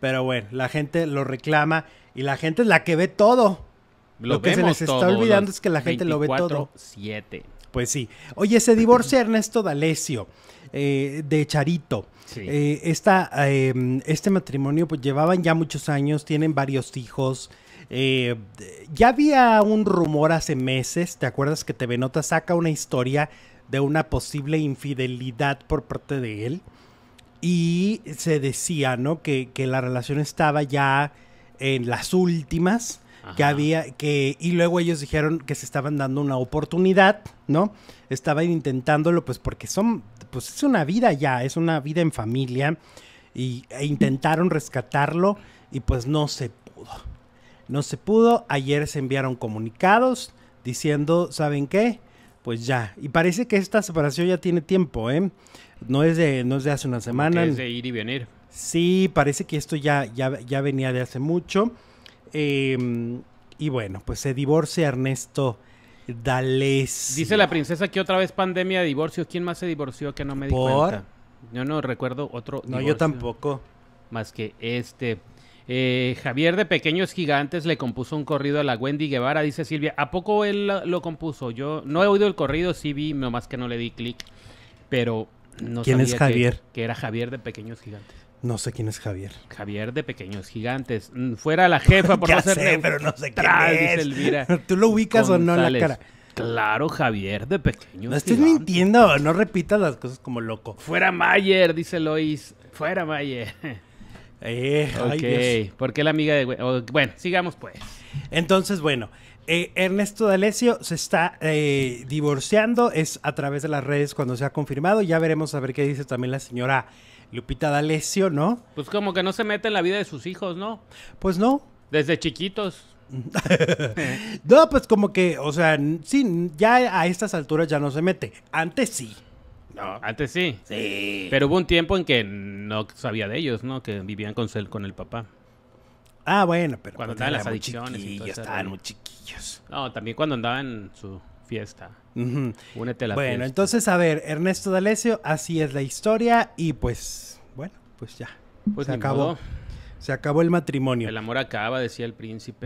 Pero bueno, la gente lo reclama y la gente es la que ve todo. Lo, que se les está olvidando es que la gente lo ve todo. siete Pues sí. Oye, se divorcia Ernesto D'Alessio eh, de Charito. Eh, em, este matrimonio pues llevaban ya muchos años, tienen varios hijos. Eh, ya había un rumor hace meses, ¿te acuerdas que TV Nota saca una historia de una posible infidelidad por parte de él? Y se decía, ¿no? Que, que la relación estaba ya en las últimas, que había, que, y luego ellos dijeron que se estaban dando una oportunidad, ¿no? Estaban intentándolo, pues porque son, pues es una vida ya, es una vida en familia, y, e intentaron rescatarlo, y pues no se pudo. No se pudo, ayer se enviaron comunicados diciendo, ¿saben qué? pues ya. Y parece que esta separación ya tiene tiempo, ¿eh? No es de, no es de hace una semana. es de ir y venir. Sí, parece que esto ya, ya, venía de hace mucho. Em, y bueno, pues se divorcia Ernesto Dales. Dice la princesa que otra vez pandemia de divorcio. ¿Quién más se divorció que no me di cuenta? Yo no recuerdo otro. No, yo tampoco. Más que este. Eh, Javier de Pequeños Gigantes le compuso un corrido a la Wendy Guevara, dice Silvia. ¿A poco él lo, compuso? Yo no he oído el corrido, sí vi, nomás que no le di clic. Pero no ¿Quién es Javier? Que, era Javier de Pequeños Gigantes. No sé quién es Javier. Javier de Pequeños Gigantes. Mm, fuera la jefa por no ser. Sé, pero no sé quién es. Elvira. ¿Tú lo ubicas o no la cara? Claro, Javier de Pequeños No estoy mintiendo, no repitas las cosas como loco. Fuera Mayer, dice Lois. Fuera Mayer. Eh, ok, porque la amiga de... Oh, bueno, sigamos pues. Entonces, bueno, eh, Ernesto D'Alessio se está eh, divorciando, es a través de las redes cuando se ha confirmado, ya veremos a ver qué dice también la señora Lupita D'Alessio, ¿no? Pues como que no se mete en la vida de sus hijos, ¿no? Pues no. Desde chiquitos. no, pues como que, o sea, sí, ya a estas alturas ya no se mete, antes sí. Ah. Antes sí. Pero hubo un tiempo en que no sabía de ellos, ¿no? Que vivían con, el, con el papá. Ah, bueno, pero cuando estaban las adicciones y estaban muy chiquillos. No, también cuando andaban su fiesta. Bueno, entonces a ver, Ernesto D'Alessio, así es la historia y pues bueno, pues ya. Pues se acabó. Se acabó el matrimonio. El amor acaba, decía el príncipe.